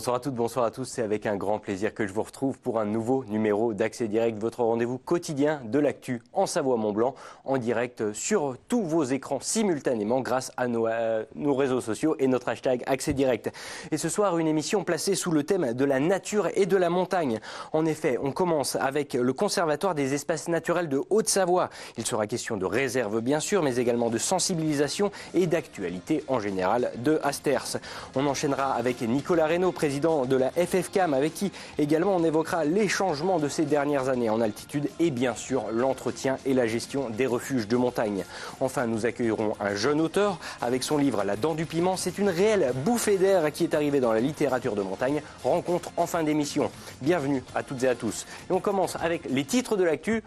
Bonsoir à toutes, bonsoir à tous. C'est avec un grand plaisir que je vous retrouve pour un nouveau numéro d'Accès Direct, votre rendez-vous quotidien de l'actu en Savoie-Mont-Blanc, en direct sur tous vos écrans simultanément grâce à euh, nos, réseaux sociaux et notre hashtag Accès Direct. Et ce soir, une émission placée sous le thème de la nature et de la montagne. En effet, on commence avec le Conservatoire des espaces naturels de Haute-Savoie. Il sera question de réserve, bien sûr, mais également de sensibilisation et d'actualité en général de Asters. On enchaînera avec Nicolas Reynaud, président président de la FFCAM, avec qui également on évoquera les changements de ces dernières années en altitude et bien sûr l'entretien et la gestion des refuges de montagne. Enfin, nous accueillerons un jeune auteur avec son livre La dent du piment. C'est une réelle bouffée d'air qui est arrivée dans la littérature de montagne. Rencontre en fin d'émission. Bienvenue à toutes et à tous. Et on commence avec les titres de l'actu.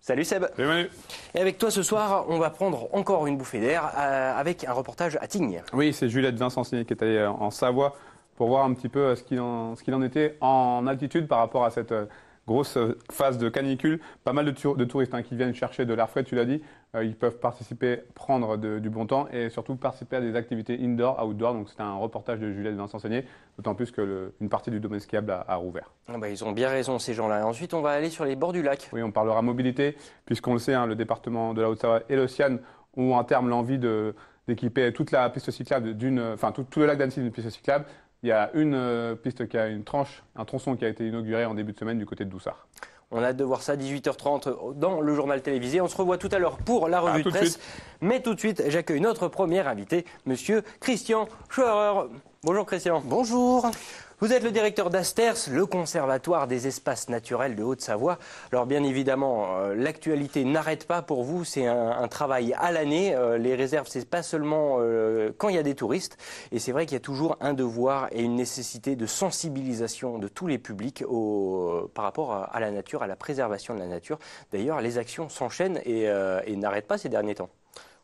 Salut Seb. Bienvenue. Et avec toi ce soir, on va prendre encore une bouffée d'air euh, avec un reportage à Tignes. Oui, c'est Juliette Vincent qui est allée en Savoie pour voir un petit peu euh, ce qu'il en, était en altitude par rapport à cette euh, grosse euh, phase de canicule. Pas mal de, de touristes hein, qui viennent chercher de l'air frais, tu l'as dit. ils peuvent participer, prendre du bon temps et surtout participer à des activités indoor, outdoor. Donc c'est un reportage de Juliette Vincent Seigné, d'autant plus que une partie du domaine skiable a, rouvert. Ah bah, ils ont bien raison ces gens-là. Ensuite, on va aller sur les bords du lac. Oui, on parlera mobilité, puisqu'on le sait, hein, le département de la Haute-Savoie et l'Océane ont en termes l'envie d'équiper toute la piste cyclable d'une, enfin tout le lac d'Annecy d'une piste cyclable. Il y a une euh, piste qui a une tranche, un tronçon qui a été inauguré en début de semaine du côté de Doussard. On a hâte de voir ça 18h30 dans le journal télévisé. On se revoit tout à l'heure pour la revue de presse. Mais tout de suite, j'accueille notre premier invité, monsieur Christian Schoerer. Bonjour Christian. Bonjour. Vous êtes le directeur d'Asters, le conservatoire des espaces naturels de Haute-Savoie. Alors bien évidemment, euh, l'actualité n'arrête pas pour vous, c'est un, travail à l'année. Euh, les réserves, c'est pas seulement euh, quand il y a des touristes. Et c'est vrai qu'il y a toujours un devoir et une nécessité de sensibilisation de tous les publics au, par rapport à, la nature, à la préservation de la nature. D'ailleurs, les actions s'enchaînent et, et n'arrêtent pas ces derniers temps.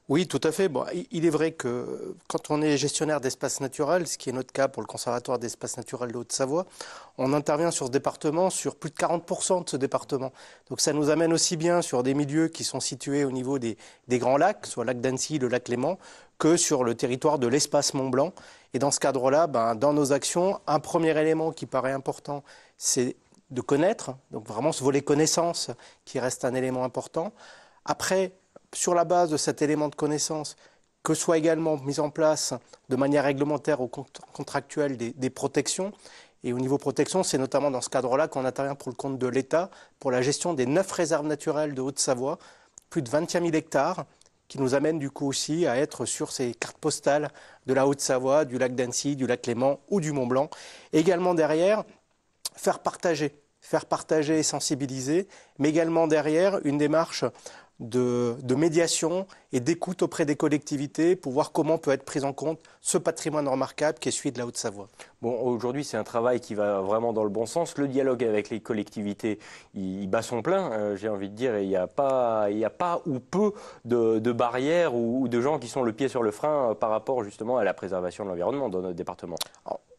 Oui, tout à fait. Bon, il est vrai que quand on est gestionnaire d'espace naturels, ce qui est notre cas pour le Conservatoire d'espaces naturels de Haute-Savoie, on intervient sur ce département, sur plus de 40% de ce département. Donc ça nous amène aussi bien sur des milieux qui sont situés au niveau des, grands lacs, soit le lac d'Annecy, le lac Léman, que sur le territoire de l'espace Mont-Blanc. Et dans ce cadre-là, ben, dans nos actions, un premier élément qui paraît important, c'est de connaître, donc vraiment ce volet connaissance qui reste un élément important. Après, sur la base de cet élément de connaissance, que soit également mise en place de manière réglementaire ou contractuelle des, protections. Et au niveau protection, c'est notamment dans ce cadre-là qu'on intervient pour le compte de l'État pour la gestion des neuf réserves naturelles de Haute-Savoie, plus de 21 000 hectares, qui nous amène du coup aussi à être sur ces cartes postales de la Haute-Savoie, du lac d'Annecy, du lac Léman ou du Mont Blanc. également derrière, faire partager, faire partager et sensibiliser, mais également derrière une démarche de, médiation et d'écoute auprès des collectivités pour voir comment peut être pris en compte ce patrimoine remarquable qui est celui de la Haute-Savoie. Bon, aujourd'hui, c'est un travail qui va vraiment dans le bon sens. Le dialogue avec les collectivités, il, bat son plein, euh, j'ai envie de dire. Il n'y a, pas, a pas ou peu de, barrières ou, de gens qui sont le pied sur le frein euh, par rapport justement à la préservation de l'environnement dans notre département.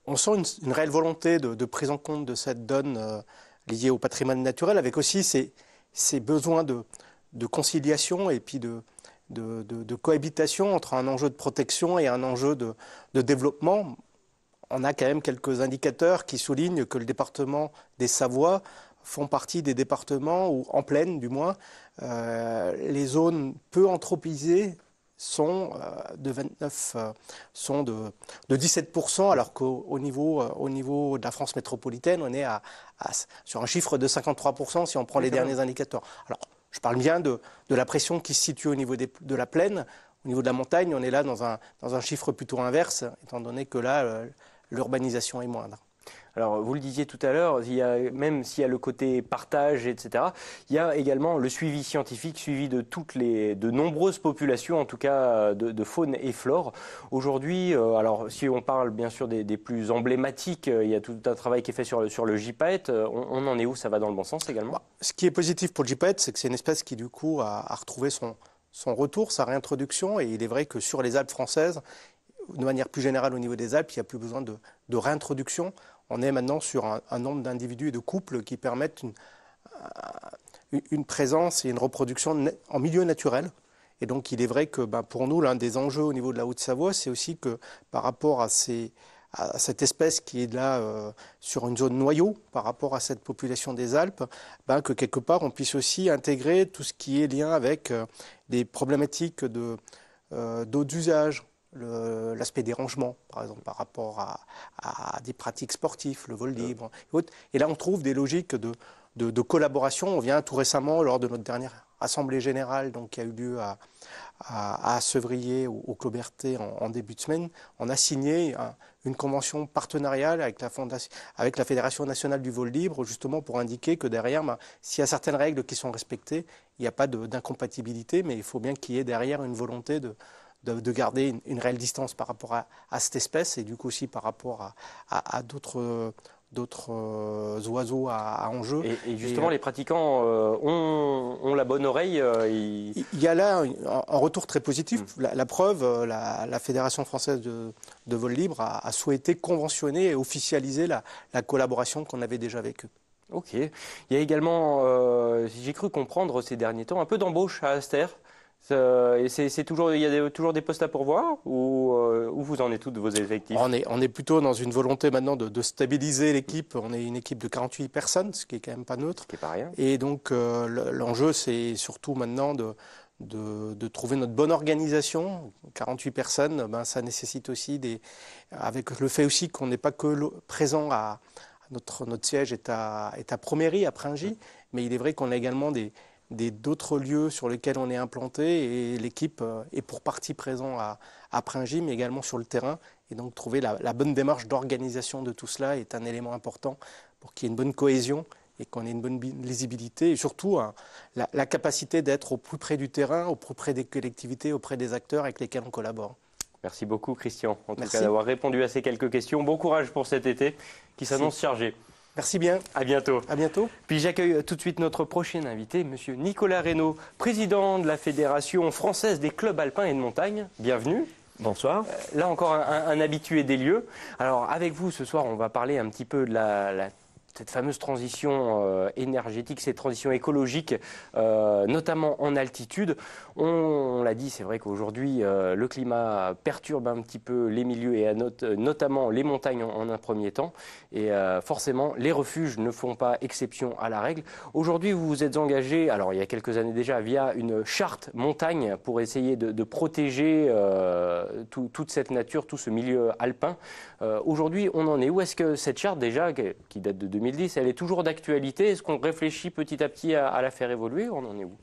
on sent une, réelle volonté de, prise en compte de cette donne euh, liée au patrimoine naturel, avec aussi ces besoins de, de conciliation et puis de, cohabitation entre un enjeu de protection et un enjeu de, développement. On a quand même quelques indicateurs qui soulignent que le département des Savoies font partie des départements où, en pleine du moins, euh, les zones peu anthropisées sont euh, de 29 euh, sont de, 17 alors qu'au niveau de la France métropolitaine on est à, sur un chiffre de 53 si on prend les derniers indicateurs. Alors je parle bien de, la pression qui se situe au niveau de la plaine. Au niveau de la montagne, on est là dans un chiffre plutôt inverse, étant donné que là, euh, l'urbanisation est moindre. Alors, vous le disiez tout à l'heure, même s'il y a le côté partage, etc., il y a également le suivi scientifique, suivi de toutes de nombreuses populations, en tout cas de, faune et flore. Aujourd'hui, euh, alors si on parle bien sûr des, plus emblématiques, euh, il y a tout un travail qui est fait sur le, sur le gypaète. Euh, on, en est où Ça va dans le bon sens également bah, Ce qui est positif pour le gypaète, c'est que c'est une espèce qui du coup a, a retrouvé son, retour, sa réintroduction. Et il est vrai que sur les Alpes françaises, de manière plus générale au niveau des Alpes, il n'y a plus besoin de réintroduction on est maintenant sur un, nombre d'individus et de couples qui permettent une, euh, présence et une reproduction en milieu naturel. Et donc il est vrai que bah, pour nous, l'un des enjeux au niveau de la Haute-Savoie, c'est aussi que par rapport à, cette espèce qui est là euh, sur une zone noyau, par rapport à cette population des Alpes, bah, que quelque part on puisse aussi intégrer tout ce qui est lien avec des euh, problématiques de, d'eau d'usage, l'aspect des rangements, par exemple, par rapport à, des pratiques sportives, le vol euh. libre et là, on trouve des logiques de, collaboration. On vient tout récemment, lors de notre dernière assemblée générale, donc, qui a eu lieu à, Sevrier, ou au Cloberté, en, début de semaine, on a signé une convention partenariale avec la, Fédération nationale du vol libre, justement pour indiquer que derrière, ben, s'il y a certaines règles qui sont respectées, il n'y a pas d'incompatibilité, mais il faut bien qu'il y ait derrière une volonté de de, garder une, réelle distance par rapport à, cette espèce et du coup aussi par rapport à, d'autres d'autres euh, oiseaux à, enjeu. Et, justement, euh, les pratiquants euh, ont, la bonne oreille. Il y a là un, retour très positif. Mm. La, preuve, la, Fédération française de, vol libre a, souhaité conventionner et officialiser la, collaboration qu'on avait déjà avec eux. Ok. Il y a également, j'ai cru comprendre ces derniers temps, un peu d'embauche à Aster. Euh, c'est toujours, il y a toujours des postes à pourvoir ou euh, où vous en êtes tous de vos effectifs on est, on est plutôt dans une volonté maintenant de, stabiliser l'équipe. On est une équipe de 48 personnes, ce qui est quand même pas neutre. Ce pas rien. Et donc euh, l'enjeu, c'est surtout maintenant de, de, trouver notre bonne organisation. 48 personnes, ben, ça nécessite aussi des, avec le fait aussi qu'on n'est pas que présent à notre, notre siège est à, est à Proméry, à Pringy, mais il est vrai qu'on a également des d'autres lieux sur lesquels on est implanté et l'équipe euh, est pour partie présent à, Pringy mais également sur le terrain. Et donc trouver la, bonne démarche d'organisation de tout cela est un élément important pour qu'il y ait une bonne cohésion et qu'on ait une bonne lisibilité et surtout hein, la, capacité d'être au plus près du terrain, au plus près des collectivités, auprès des acteurs avec lesquels on collabore. Merci beaucoup Christian, en tout cas d'avoir répondu à ces quelques questions. Bon courage pour cet été qui s'annonce chargé. Merci bien. À bientôt. À bientôt. Puis j'accueille euh, tout de suite notre prochain invité, Monsieur Nicolas Reynaud, président de la Fédération française des clubs alpins et de montagne. Bienvenue. Bonsoir. Euh, là encore un, habitué des lieux. Alors avec vous ce soir, on va parler un petit peu de la cette fameuse transition euh, énergétique, cette transition écologique, euh, notamment en altitude. On, l'a dit, c'est vrai qu'aujourd'hui, euh, le climat perturbe un petit peu les milieux et notamment les montagnes en, un premier temps. Et forcément, les refuges ne font pas exception à la règle. Aujourd'hui, vous vous êtes engagé, alors il y a quelques années déjà, via une charte montagne pour essayer de, protéger toute cette nature, tout ce milieu alpin. Euh, aujourd'hui, on en est où Est-ce que cette charte, déjà, qui date de 2010, elle est toujours d'actualité Est-ce qu'on réfléchit petit à petit à, à la faire évoluer On en est où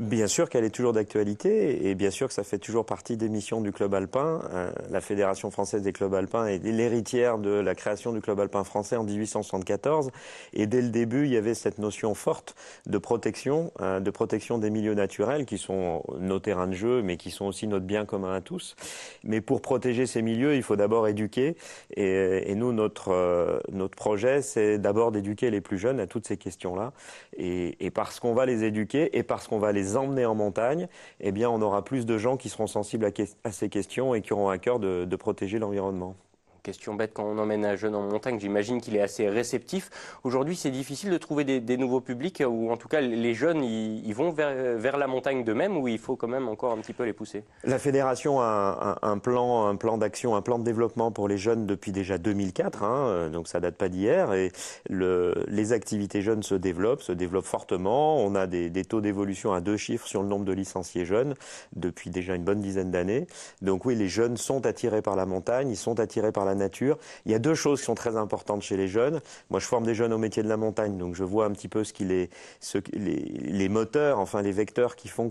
Bien sûr qu'elle est toujours d'actualité et bien sûr que ça fait toujours partie des missions du Club Alpin. Euh, la Fédération française des clubs alpins est l'héritière de la création du Club Alpin français en 1874 et dès le début il y avait cette notion forte de protection, euh, de protection des milieux naturels qui sont nos terrains de jeu mais qui sont aussi notre bien commun à tous. Mais pour protéger ces milieux il faut d'abord éduquer et, nous notre, euh, notre projet c'est d'abord d'éduquer les plus jeunes à toutes ces questions-là et, parce qu'on va les éduquer et parce qu'on va les emmener en montagne, eh bien, on aura plus de gens qui seront sensibles à, ces questions et qui auront à cœur de protéger l'environnement. Question bête, quand on emmène un jeune en montagne, j'imagine qu'il est assez réceptif. Aujourd'hui, c'est difficile de trouver des, nouveaux publics, euh, ou en tout cas, les jeunes, ils vont vers, euh, vers la montagne d'eux-mêmes, ou il faut quand même encore un petit peu les pousser La fédération a un, plan, un plan d'action, un plan de développement pour les jeunes depuis déjà 2004, hein, euh, donc ça date pas d'hier, et le, les activités jeunes se développent, se développent fortement. On a des, des taux d'évolution à deux chiffres sur le nombre de licenciés jeunes depuis déjà une bonne dizaine d'années. Donc oui, les jeunes sont attirés par la montagne, ils sont attirés par la nature. Il y a deux choses qui sont très importantes chez les jeunes. Moi, je forme des jeunes au métier de la montagne, donc je vois un petit peu ce qu'il les, ce, les, moteurs, enfin les vecteurs qui font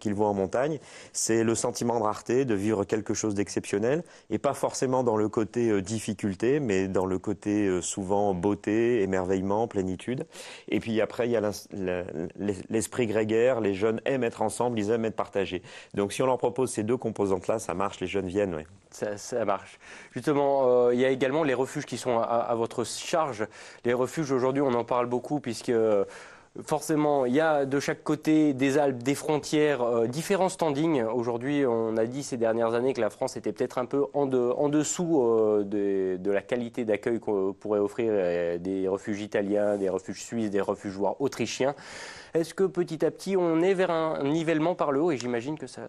qu'ils vont en montagne. C'est le sentiment de rareté, de vivre quelque chose d'exceptionnel, et pas forcément dans le côté euh, difficulté, mais dans le côté euh, souvent beauté, émerveillement, plénitude. Et puis après, il y a l'esprit grégaire. Les jeunes aiment être ensemble, ils aiment être partagés. Donc si on leur propose ces deux composantes-là, ça marche, les jeunes viennent ça, marche. Justement, euh, il y a également les refuges qui sont à, votre charge. Les refuges, aujourd'hui, on en parle beaucoup puisque euh, forcément, il y a de chaque côté des Alpes, des frontières, euh, différents standings. Aujourd'hui, on a dit ces dernières années que la France était peut-être un peu en, dessous de, de, la qualité d'accueil qu'on pourrait offrir des refuges italiens, des refuges suisses, des refuges voire autrichiens. Est-ce que petit à petit, on est vers un nivellement par le haut Et j'imagine que ça,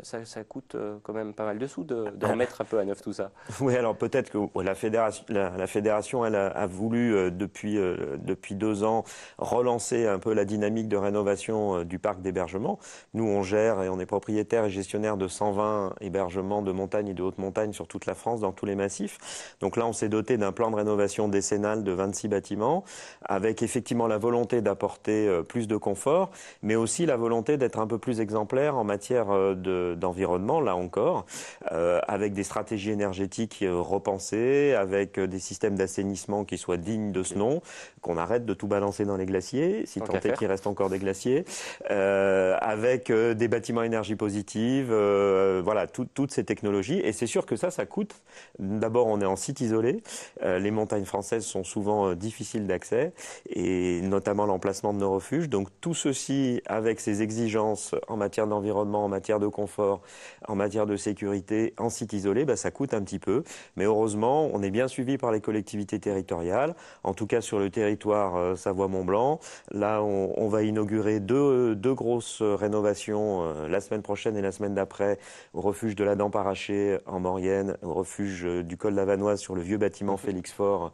coûte euh, quand même pas mal de sous de, ah. remettre un peu à neuf tout ça. Oui, alors peut-être que la fédération, elle a, voulu euh, depuis, euh, depuis deux ans relancer un peu la dynamique de rénovation du parc d'hébergement. Nous, on gère et on est propriétaire et gestionnaire de 120 hébergements de montagne et de haute montagne sur toute la France, dans tous les massifs. Donc là, on s'est doté d'un plan de rénovation décennale de 26 bâtiments, avec effectivement la volonté d'apporter plus de confort mais aussi la volonté d'être un peu plus exemplaire en matière euh, d'environnement, là encore, euh, avec des stratégies énergétiques euh, repensées, avec des systèmes d'assainissement qui soient dignes de ce nom, qu'on arrête de tout balancer dans les glaciers, si tant, est qu'il reste encore des glaciers, avec des bâtiments énergie positive, voilà, toutes ces technologies. Et c'est sûr que ça, ça coûte. D'abord, on est en site isolé. les montagnes françaises sont souvent difficiles d'accès, et notamment l'emplacement de nos refuges. Donc tout ceci avec ses exigences en matière d'environnement, en matière de confort, en matière de sécurité, en site isolé, bah, ça coûte un petit peu. Mais heureusement, on est bien suivi par les collectivités territoriales, en tout cas sur le territoire euh, Savoie-Mont-Blanc. Là, on, va inaugurer deux, grosses rénovations euh, la semaine prochaine et la semaine d'après au refuge de la Dent Parachée en Maurienne, au refuge euh, du col de sur le vieux bâtiment mhm. Félix Fort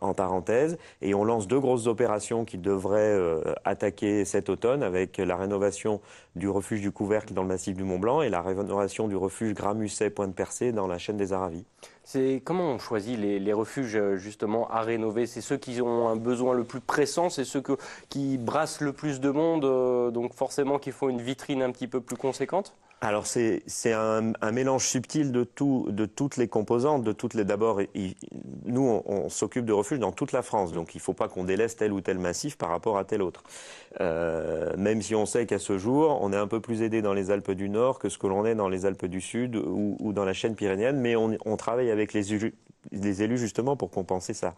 en parenthèse. Et on lance deux grosses opérations qui devraient attaquer cette automne avec la rénovation du refuge du couvercle dans le massif du Mont Blanc et la rénovation du refuge Gramusset-Pointe-Percée dans la chaîne des Aravis. C'est comment on choisit les, refuges euh, justement à rénover C'est ceux qui ont un besoin le plus pressant, c'est ceux qui brassent le plus de monde, euh, donc forcément qu'il faut une vitrine un petit peu plus conséquente alors c'est un, mélange subtil de, tout, de toutes les composantes, de toutes les. D'abord, nous on, s'occupe de refuges dans toute la France, donc il ne faut pas qu'on délaisse tel ou tel massif par rapport à tel autre. Euh, même si on sait qu'à ce jour, on est un peu plus aidé dans les Alpes du Nord que ce que l'on est dans les Alpes du Sud ou, dans la chaîne pyrénéenne, mais on, travaille avec les élus, justement pour compenser ça.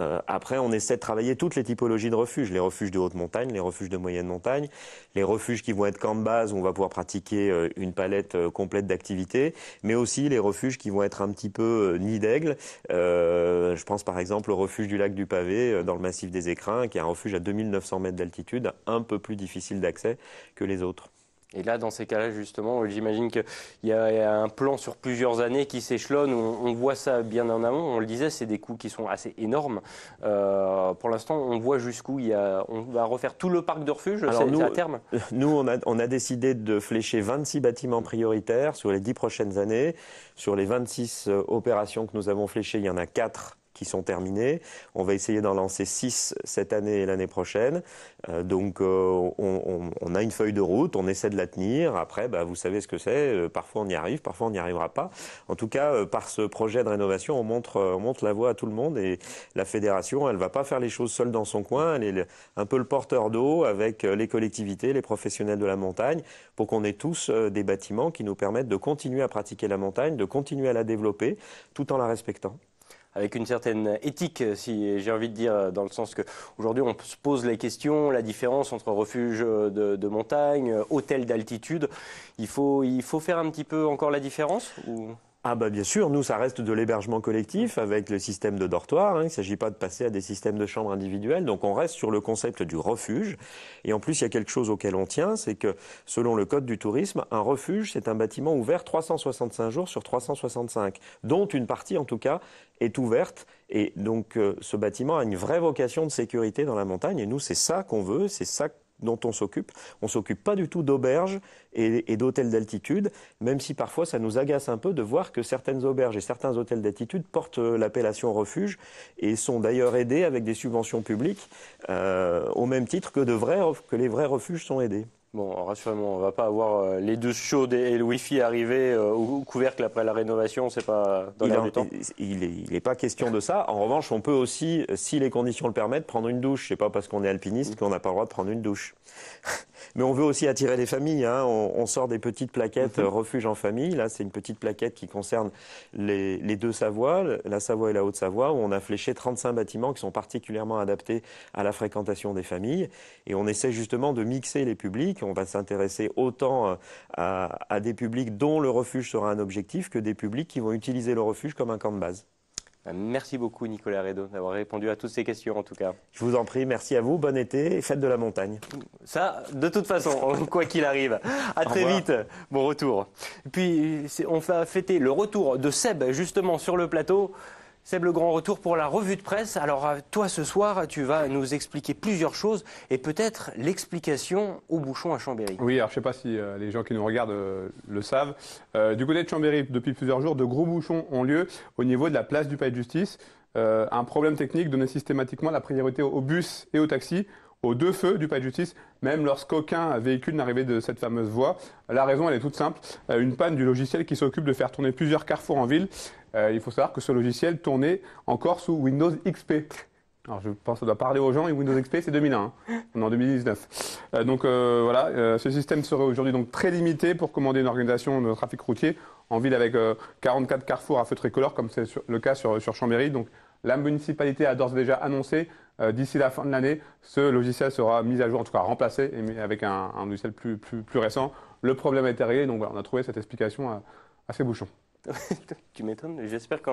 Euh, après, on essaie de travailler toutes les typologies de refuges, les refuges de haute montagne, les refuges de moyenne montagne, les refuges qui vont être camp de base où on va pouvoir pratiquer euh, une palette euh, complète d'activités, mais aussi les refuges qui vont être un petit peu nid d'aigle. je pense par exemple au refuge du lac du Pavé dans le massif des Écrins, qui est un refuge à 2900 mètres d'altitude, un peu plus difficile d'accès que les autres. Et là, dans ces cas-là, justement, j'imagine qu'il y a un plan sur plusieurs années qui s'échelonne. On, voit ça bien en amont. On le disait, c'est des coûts qui sont assez énormes. Euh, pour l'instant, on voit jusqu'où il y a, on va refaire tout le parc de refuge nous, à terme. Nous, on a, on a décidé de flécher 26 bâtiments prioritaires sur les 10 prochaines années. Sur les 26 euh, opérations que nous avons fléchées, il y en a 4 qui sont terminés. On va essayer d'en lancer 6 cette année et l'année prochaine. Euh, donc euh, on, a une feuille de route, on essaie de la tenir. Après, bah, vous savez ce que c'est. Euh, parfois on y arrive, parfois on n'y arrivera pas. En tout cas, par ce projet de rénovation, on montre, la voie à tout le monde et la fédération, elle ne va pas faire les choses seule dans son coin. Elle est un peu le porteur d'eau avec les collectivités, les professionnels de la montagne, pour qu'on ait tous des bâtiments qui nous permettent de continuer à pratiquer la montagne, de continuer à la développer tout en la respectant avec une certaine éthique, si j'ai envie de dire, dans le sens que aujourd'hui on se pose la question, la différence entre refuge de, montagne, hôtel d'altitude. Il faut, il faut faire un petit peu encore la différence ah bah bien sûr, nous ça reste de l'hébergement collectif avec le système de dortoir, hein. il ne s'agit pas de passer à des systèmes de chambres individuelles, donc on reste sur le concept du refuge. Et en plus il y a quelque chose auquel on tient, c'est que selon le Code du tourisme, un refuge c'est un bâtiment ouvert 365 jours sur 365, dont une partie en tout cas est ouverte. Et donc euh, ce bâtiment a une vraie vocation de sécurité dans la montagne et nous c'est ça qu'on veut, c'est ça dont on s'occupe. On s'occupe pas du tout d'auberges et, d'hôtels d'altitude, même si parfois ça nous agace un peu de voir que certaines auberges et certains hôtels d'altitude portent euh, l'appellation refuge et sont d'ailleurs aidés avec des subventions publiques euh, au même titre que, de que les vrais refuges sont aidés. Bon, rassurez-moi, on va pas avoir euh, les deux chaudes et le Wi-Fi arriver euh, au couvercle après la rénovation, c'est pas dans l'air du temps. Il n'est pas question de ça. En revanche, on peut aussi, euh, si les conditions le permettent, prendre une douche. C'est pas parce qu'on est alpiniste mm. qu'on n'a pas le droit de prendre une douche. Mais on veut aussi attirer les familles. Hein. On, sort des petites plaquettes mhm. refuge en famille. Là, c'est une petite plaquette qui concerne les, deux Savoies, la Savoie et la Haute-Savoie, où on a fléché 35 bâtiments qui sont particulièrement adaptés à la fréquentation des familles. Et on essaie justement de mixer les publics. On va s'intéresser autant euh, à des publics dont le refuge sera un objectif que des publics qui vont utiliser le refuge comme un camp de base. Euh, merci beaucoup Nicolas Redo d'avoir répondu à toutes ces questions en tout cas. Je vous en prie, merci à vous, bon été et fête de la montagne. Ça, de toute façon, quoi qu'il arrive. À très vite, bon retour. Puis on va fêter le retour de Seb justement sur le plateau. C'est Le Grand Retour pour la revue de presse. Alors toi ce soir, tu vas nous expliquer plusieurs choses et peut-être l'explication au bouchon à Chambéry. Oui, alors je ne sais pas si euh, les gens qui nous regardent euh, le savent. Euh, du côté de Chambéry, depuis plusieurs jours, de gros bouchons ont lieu au niveau de la place du palais de justice. un problème technique donnait systématiquement la priorité aux bus et aux taxis aux deux feux du palais de justice, même lorsqu'aucun véhicule n'arrivait de cette fameuse voie. La raison, elle est toute simple, une panne du logiciel qui s'occupe de faire tourner plusieurs carrefours en ville. Euh, il faut savoir que ce logiciel tournait encore sous Windows XP. Alors je pense qu'on doit parler aux gens et Windows XP c'est 2001, hein. on est en 2019. Euh, donc euh, voilà, ce système serait aujourd'hui donc très limité pour commander une organisation de trafic routier en ville avec 44 carrefours à feu tricolore comme c'est le cas sur, Chambéry. Donc la municipalité a d'ores et déjà annoncé d'ici la fin de l'année ce logiciel sera mis à jour, en tout cas remplacé avec un, logiciel plus, récent. Le problème est réglé, donc on a trouvé cette explication assez à bouchons. tu m'étonnes, j'espère que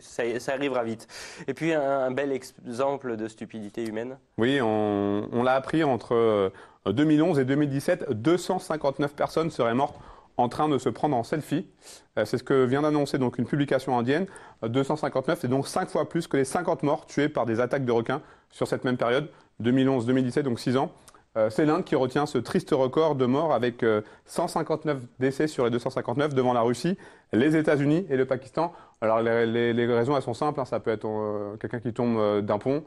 ça, arrivera vite. Et puis un, bel exemple de stupidité humaine. Oui, on, l'a appris entre 2011 euh, et 2017, 259 personnes seraient mortes en train de se prendre en selfie. Euh, c'est ce que vient d'annoncer donc une publication indienne. 259, c'est donc 5 fois plus que les 50 morts tués par des attaques de requins sur cette même période, 2011-2017, donc 6 ans. Euh, c'est l'Inde qui retient ce triste record de morts avec 159 euh, décès sur les 259 devant la Russie, les États-Unis et le Pakistan. Alors les, raisons elles sont simples, hein. ça peut être euh, quelqu'un qui tombe d'un pont,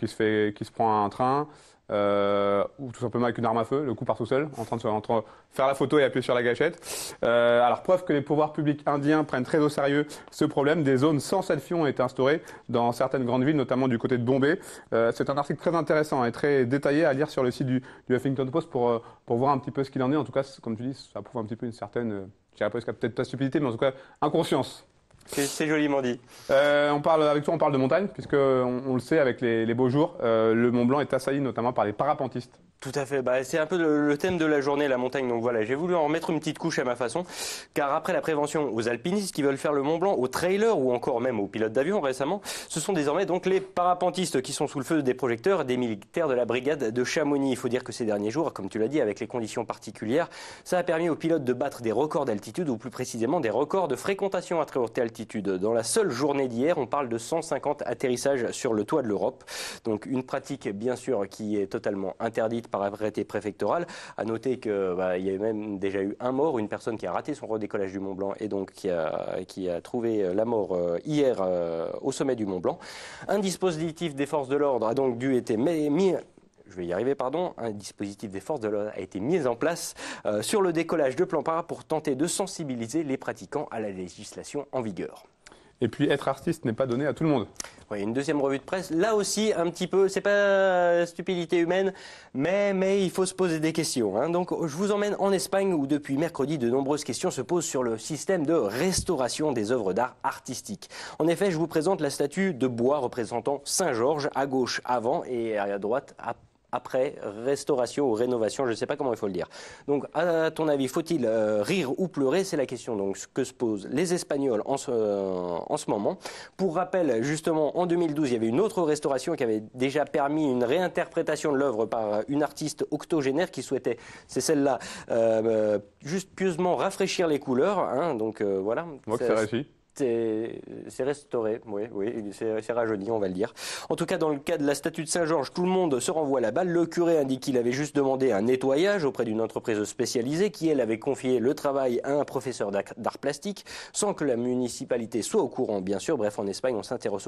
qui se fait, qui se prend un train, euh, ou tout simplement avec une arme à feu, le coup part tout seul, en train de faire la photo et appuyer sur la gâchette. Euh, alors preuve que les pouvoirs publics indiens prennent très au sérieux ce problème, des zones sans selfie ont été instaurées dans certaines grandes villes, notamment du côté de Bombay. Euh, c'est un article très intéressant et très détaillé à lire sur le site du, Huffington Post pour, pour voir un petit peu ce qu'il en est. En tout cas, comme tu dis, ça prouve un petit peu une certaine, je dirais presque peut-être pas stupidité, mais en tout cas inconscience c'est joliment dit. Euh, on parle, avec toi, on parle de montagne, puisque on, le sait, avec les, beaux jours, euh, le Mont Blanc est assailli notamment par les parapentistes. Tout à fait. Bah, c'est un peu le, thème de la journée, la montagne. Donc voilà, j'ai voulu en mettre une petite couche à ma façon. Car après la prévention aux alpinistes qui veulent faire le Mont Blanc, aux trailers ou encore même aux pilotes d'avion récemment, ce sont désormais donc les parapentistes qui sont sous le feu des projecteurs des militaires de la brigade de Chamonix. Il faut dire que ces derniers jours, comme tu l'as dit, avec les conditions particulières, ça a permis aux pilotes de battre des records d'altitude ou plus précisément des records de fréquentation à très haute altitude. Dans la seule journée d'hier, on parle de 150 atterrissages sur le toit de l'Europe. Donc une pratique bien sûr qui est totalement interdite par arrêté préfectoral. A noter qu'il bah, y a même déjà eu un mort, une personne qui a raté son redécollage du Mont Blanc et donc qui a, trouvé euh, la mort euh, hier euh, au sommet du Mont Blanc. Un dispositif des forces de l'ordre a donc dû être mis je vais y arriver, pardon, un dispositif des forces de l'ordre a été mis en place sur le décollage de Plampard pour tenter de sensibiliser les pratiquants à la législation en vigueur. Et puis être artiste n'est pas donné à tout le monde. Oui, une deuxième revue de presse. Là aussi, un petit peu, c'est pas euh, stupidité humaine, mais, mais il faut se poser des questions. Hein. Donc, je vous emmène en Espagne où depuis mercredi, de nombreuses questions se posent sur le système de restauration des œuvres d'art artistiques. En effet, je vous présente la statue de bois représentant Saint-Georges à gauche avant et à droite après après restauration ou rénovation, je ne sais pas comment il faut le dire. Donc, à ton avis, faut-il euh, rire ou pleurer C'est la question donc, que se posent les Espagnols en ce, euh, en ce moment. Pour rappel, justement, en 2012, il y avait une autre restauration qui avait déjà permis une réinterprétation de l'œuvre par une artiste octogénaire qui souhaitait, c'est celle-là, euh, juste pieusement rafraîchir les couleurs. Hein. donc voilà. Moi, euh, c'est restauré, oui, oui, c'est rajeuni, on va le dire. En tout cas, dans le cas de la statue de Saint-Georges, tout le monde se renvoie la balle. Le curé indique qu'il avait juste demandé un nettoyage auprès d'une entreprise spécialisée qui, elle, avait confié le travail à un professeur d'art plastique sans que la municipalité soit au courant, bien sûr. Bref, en Espagne, on s'intéresse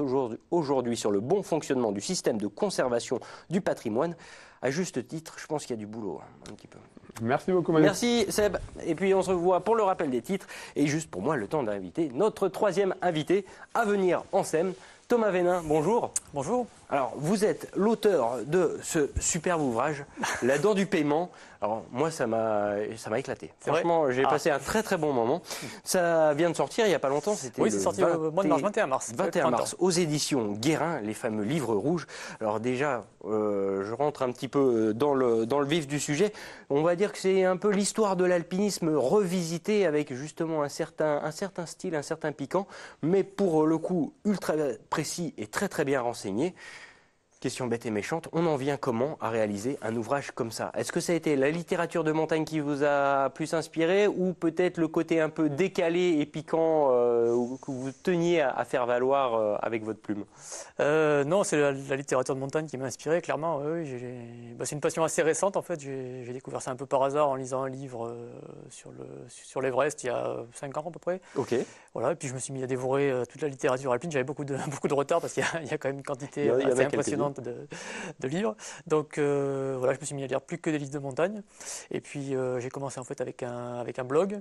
aujourd'hui sur le bon fonctionnement du système de conservation du patrimoine. À juste titre, je pense qu'il y a du boulot, hein, un petit peu. Merci beaucoup, Manu. Merci, Seb. Et puis, on se revoit pour le rappel des titres. Et juste pour moi, le temps d'inviter notre troisième invité à venir en scène, Thomas Vénin. Bonjour. Bonjour. Alors, vous êtes l'auteur de ce superbe ouvrage, La dent du paiement. Alors, moi, ça m'a, ça m'a éclaté. Franchement, j'ai ah. passé un très très bon moment. Ça vient de sortir il n'y a pas longtemps. C'était oui, c'est sorti le mois de mars, 21 mars. 21 mars, aux éditions Guérin, les fameux livres rouges. Alors, déjà, euh, je rentre un petit peu euh, dans le, dans le vif du sujet. On va dire que c'est un peu l'histoire de l'alpinisme revisité avec justement un certain, un certain style, un certain piquant, mais pour le coup ultra précis et très très bien renseigné. Question bête et méchante, on en vient comment à réaliser un ouvrage comme ça Est-ce que ça a été la littérature de montagne qui vous a plus inspiré ou peut-être le côté un peu décalé et piquant euh, que vous teniez à, faire valoir euh, avec votre plume euh, Non, c'est la, littérature de montagne qui m'a inspiré, clairement. Bah, c'est une passion assez récente en fait. J'ai découvert ça un peu par hasard en lisant un livre sur l'Everest il y a 5 ans à peu près. Ok. Voilà, et puis je me suis mis à dévorer euh, toute la littérature alpine. J'avais beaucoup de, beaucoup de retard parce qu'il y, a quand même une quantité assez impressionnante de, de, livres. Donc euh, voilà, je me suis mis à lire plus que des listes de montagnes. Et puis euh, j'ai commencé en fait avec un, avec un blog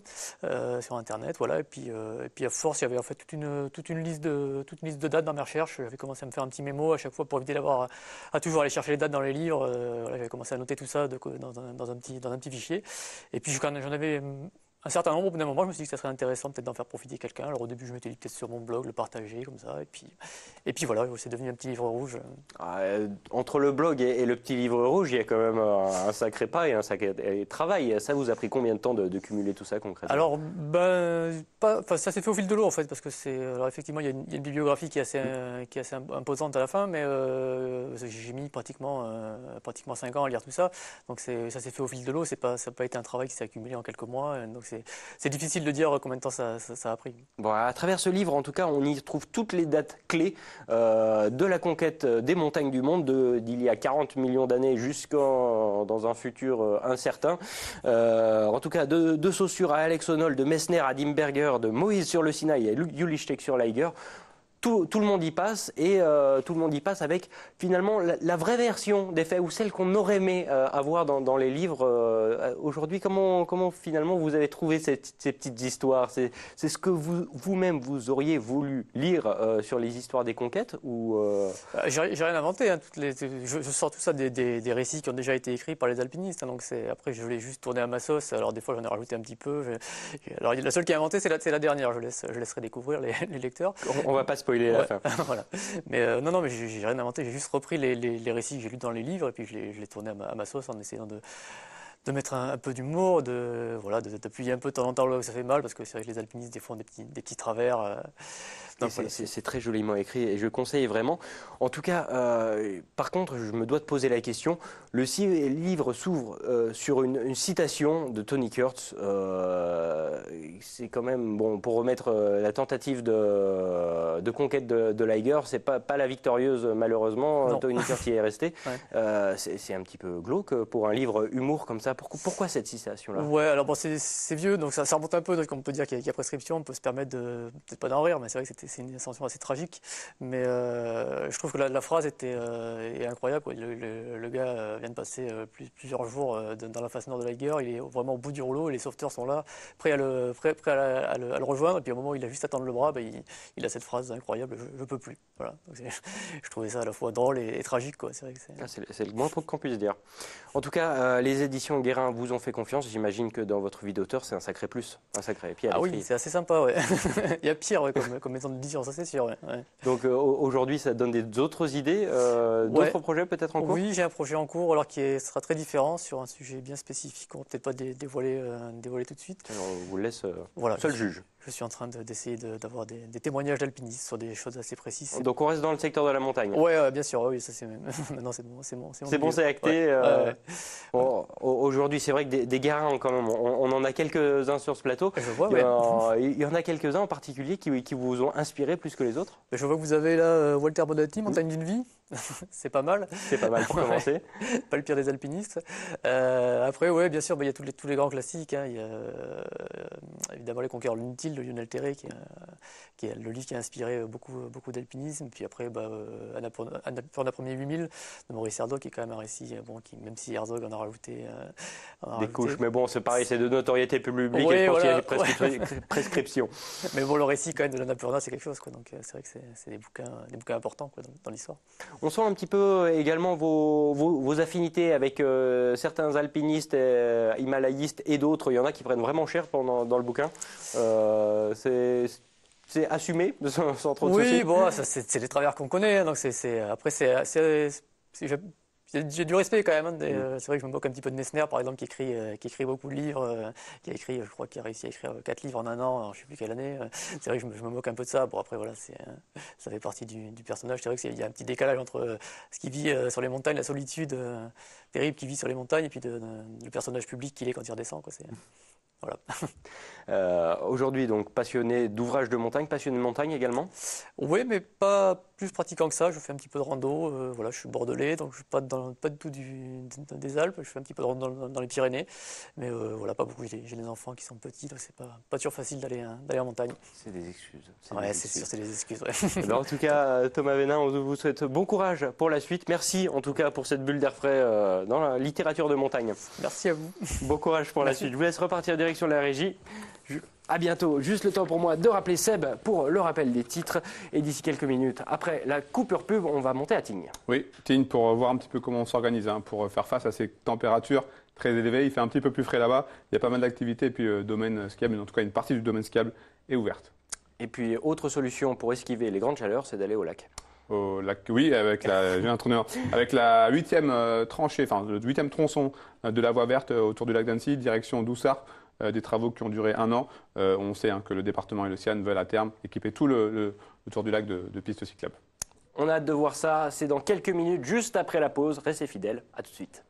sur Internet. Voilà, et puis, et puis à force, il y avait en fait toute une, toute une, liste, de, toute une liste de dates dans mes recherches. J'avais commencé à me faire un petit mémo à chaque fois pour éviter d'avoir à, toujours aller chercher les dates dans les livres. Voilà, j'avais commencé à noter tout ça dans, dans, un petit, dans un petit fichier. Et puis j'en avais un certain nombre. Au bout d'un moment, je me suis dit que ça serait intéressant peut-être d'en faire profiter quelqu'un. Alors au début, je m'étais dit peut-être sur mon blog, le partager comme ça. Et puis, et puis voilà, c'est devenu un petit livre rouge. Ah, euh, entre le blog et, le petit livre rouge, il y a quand même euh, un, sacré pas et un sacré euh, travail. Ça vous a pris combien de temps de, cumuler tout ça concrètement Alors, ben, ça s'est fait au fil de l'eau en fait, parce que c'est. Alors effectivement, il y, a une, bibliographie qui est assez, qui est assez imposante à la fin, mais j'ai mis pratiquement, pratiquement 5 ans à lire tout ça. Donc ça s'est fait au fil de l'eau. Ça n'a pas été un travail qui s'est accumulé en quelques mois c'est difficile de dire combien de temps ça, a pris. Bon, à travers ce livre, en tout cas, on y trouve toutes les dates clés euh, de la conquête euh, des montagnes du monde d'il y a 40 millions d'années jusqu'en dans un futur euh, incertain. en tout cas, de, Saussure à Alex Honnold, de Messner à Dimberger, de Moïse sur le Sinaï à Julichtek sur Liger tout, le monde y passe et euh, tout le monde y passe avec finalement la, vraie version des faits ou celle qu'on aurait aimé euh, avoir dans, les livres euh, aujourd'hui. Comment, comment finalement vous avez trouvé ces, petites histoires c'est, ce que vous, vous-même vous auriez voulu lire sur les histoires des conquêtes ou j'ai, rien inventé. Hein, toutes les, je, sors tout ça des, récits qui ont déjà été écrits par les alpinistes. Hein, donc c'est, après, je l'ai juste tourné à ma sauce. Alors des fois, j'en ai rajouté un petit peu. alors la seule qui a inventé, c'est la, c'est la dernière. Je, laisse, je laisserai découvrir les, lecteurs. On, on va pas se voilà. Mais euh, non, non, mais j'ai rien inventé. J'ai juste repris les, récits que j'ai lus dans les livres et puis je les tournais à ma, à ma sauce en essayant de de mettre un, peu d'humour, de voilà, d'appuyer un peu de temps en temps là où ça fait mal, parce que c'est vrai que les alpinistes des fois des petits, travers. Euh, c'est très joliment écrit et je conseille vraiment. En tout cas, euh, par contre, je me dois de poser la question. Le livre s'ouvre euh, sur une, citation de Tony Kurtz. Euh, c'est quand même, bon, pour remettre la tentative de, conquête de, de Liger, c'est pas, la victorieuse, malheureusement. Tony Kurtz y est resté. c'est un petit peu glauque pour un livre humour comme ça. Pourquoi, cette citation-là Ouais, alors bon, c'est vieux, donc ça, remonte un peu, donc on peut dire qu'il y, prescription, on peut se permettre de. Peut-être pas d'en rire, mais c'est vrai que c'est une ascension assez tragique. Mais euh, je trouve que la, phrase était euh, est incroyable. Le, gars euh, vient de passer plusieurs jours dans la face nord de la guerre. Il est vraiment au bout du rouleau. Les sauveteurs sont là, prêts à le, à, le rejoindre. Et puis au moment où il a juste à tendre le bras, bah, il, a cette phrase incroyable Je, ne peux plus. je trouvais ça à la fois drôle et, tragique. Ah, c'est le moins qu'on puisse dire. En tout cas, les éditions Guérin vous ont fait confiance. J'imagine que dans votre vie d'auteur, c'est un sacré plus. Un sacré Ah oui, c'est assez sympa. il y a pire comme, comme maison de ça c'est sûr. Donc euh, aujourd'hui, ça donne d'autres idées, euh, d'autres projets peut-être en cours Oui, j'ai un projet en cours, alors qui sera très différent sur un sujet bien spécifique qu'on ne peut peut-être pas euh, dévoiler, tout de suite. on vous laisse seul juge je suis en train d'essayer d'avoir des, témoignages d'alpinistes sur des choses assez précises. Donc on reste dans le secteur de la montagne. Oui, bien sûr, oui, ça c'est maintenant c'est bon, c'est bon, c'est, bon, c'est acté. Euh, aujourd'hui, c'est vrai que des, garants, quand même, on, en a quelques-uns sur ce plateau. Je vois, il, y en, a quelques-uns en particulier qui, vous ont inspiré plus que les autres. Je vois que vous avez là euh, Walter Bonatti, Montagne d'une vie. c'est pas mal. C'est pas mal pour commencer. pas le pire des alpinistes. Euh, après, ouais, bien sûr, bah, il y a tous les, tous les grands classiques. Hein. Il y a euh, évidemment les Conquérants de l'Inutile de Lionel qui, euh, qui est, le livre qui a inspiré beaucoup, beaucoup d'alpinisme. Puis après, bah, Annapurna, Premier 8000 de Maurice Herzog, qui est quand même un récit, bon, qui, même si Herzog en a rajouté. Des couches, mais bon, c'est pareil, c'est de notoriété publique et je pense y a des prescriptions. mais bon, le récit quand même de l'Annapurna, c'est quelque chose. Quoi. Donc c'est vrai que c'est des bouquins, des bouquins importants dans, dans l'histoire. On sent un petit peu euh, également vos, vos, affinités avec euh, certains alpinistes, euh, himalayistes et d'autres. Il y en a qui prennent vraiment cher pendant, dans le bouquin. c'est c'est assumé sans, trop de Oui, bon, c'est les travers qu'on connaît. Hein, donc c'est après, c'est j'ai du respect quand même. Hein, mm. euh, c'est vrai que je me moque un petit peu de Messner, par exemple, qui écrit, euh, qui écrit beaucoup de livres, euh, qui a écrit, je crois, qu'il a réussi à écrire 4 livres en un an, je ne sais plus quelle année. C'est vrai que je me, moque un peu de ça. Bon, après, voilà, ça fait partie du, personnage. C'est vrai qu'il y a un petit décalage entre ce qu'il vit sur les montagnes, la solitude terrible qu'il vit sur les montagnes, et puis le personnage public qu'il est quand il redescend. Mm. Voilà. Euh, aujourd'hui, donc, passionné d'ouvrages de montagne, passionné de montagne également Oui, mais pas plus pratiquant que ça. Je fais un petit peu de rando. Euh, voilà, je suis bordelais, donc je ne suis pas, dans, pas du tout des Alpes. Je fais un petit peu de rando dans, les Pyrénées. Mais euh, voilà, pas beaucoup. J'ai des enfants qui sont petits, donc c'est pas, pas toujours facile d'aller hein, en montagne. C'est des excuses. Ouais, c'est sûr, c'est des excuses. Eh ben, en tout cas, Thomas Vénin, on vous souhaite bon courage pour la suite. Merci en tout cas pour cette bulle d'air frais dans la littérature de montagne. Merci à vous. Bon courage pour la suite. Je vous laisse repartir direction de la régie. À bientôt. Juste le temps pour moi de rappeler Seb pour le rappel des titres. Et d'ici quelques minutes, après la coupure pub, on va monter à Tignes. Oui, Tignes pour voir un petit peu comment on s'organise, hein, pour euh, faire face à ces températures très élevées. Il fait un petit peu plus frais là-bas. Il y a pas mal d'activités. Et puis, le euh, domaine skiable, mais en tout cas, une partie du domaine skiable est ouverte. Et puis, autre solution pour esquiver les grandes chaleurs, c'est d'aller au lac. Au lac, oui, avec la, 8 un avec la huitième euh, tranchée, enfin le huitième tronçon de la voie verte autour du lac d'Annecy, direction Doussard, euh, des travaux qui ont duré un an. Euh, on sait hein, que le département et le CIAN veulent à terme équiper tout le, tour du lac de, de pistes cyclables. On a hâte de voir ça. C'est dans quelques minutes, juste après la pause. Restez fidèles. À tout de suite.